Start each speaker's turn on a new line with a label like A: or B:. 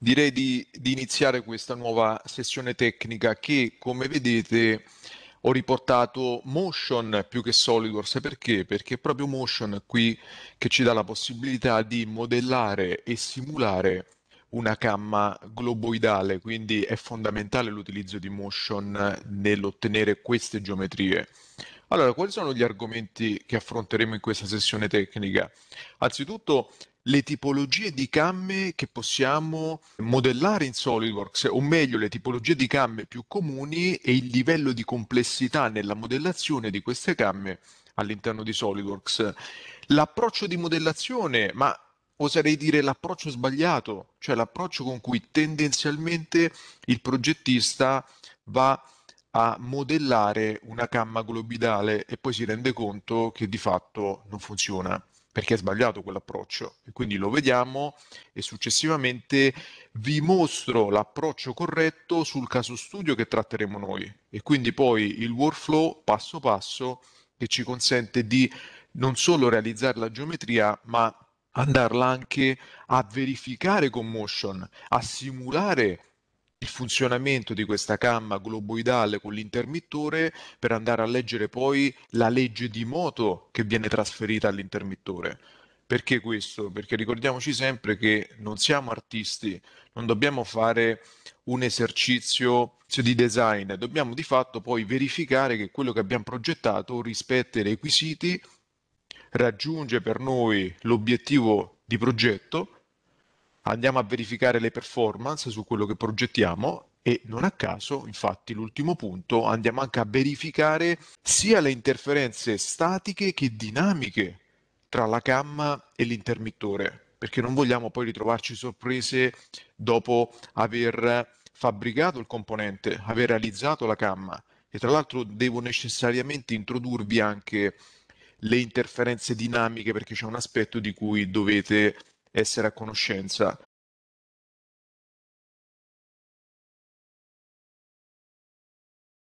A: direi di, di, iniziare questa nuova sessione tecnica che come vedete ho riportato motion più che SolidWorks perché? Perché è proprio motion qui che ci dà la possibilità di modellare e simulare una gamma globoidale, quindi è fondamentale l'utilizzo di motion nell'ottenere queste geometrie. Allora, quali sono gli argomenti che affronteremo in questa sessione tecnica? Anzitutto le tipologie di camme che possiamo modellare in SolidWorks, o meglio le tipologie di camme più comuni e il livello di complessità nella modellazione di queste camme all'interno di SolidWorks. L'approccio di modellazione, ma oserei dire l'approccio sbagliato, cioè l'approccio con cui tendenzialmente il progettista va a modellare una gamma globidale e poi si rende conto che di fatto non funziona perché è sbagliato quell'approccio e quindi lo vediamo e successivamente vi mostro l'approccio corretto sul caso studio che tratteremo noi e quindi poi il workflow passo passo che ci consente di non solo realizzare la geometria ma andarla anche a verificare con Motion, a simulare il funzionamento di questa camma globoidale con l'intermittore per andare a leggere poi la legge di moto che viene trasferita all'intermittore. Perché questo? Perché ricordiamoci sempre che non siamo artisti, non dobbiamo fare un esercizio cioè, di design, dobbiamo di fatto poi verificare che quello che abbiamo progettato rispetta i requisiti, raggiunge per noi l'obiettivo di progetto andiamo a verificare le performance su quello che progettiamo e non a caso, infatti, l'ultimo punto, andiamo anche a verificare sia le interferenze statiche che dinamiche tra la gamma e l'intermittore, perché non vogliamo poi ritrovarci sorprese dopo aver fabbricato il componente, aver realizzato la gamma. E tra l'altro devo necessariamente introdurvi anche le interferenze dinamiche perché c'è un aspetto di cui dovete essere a conoscenza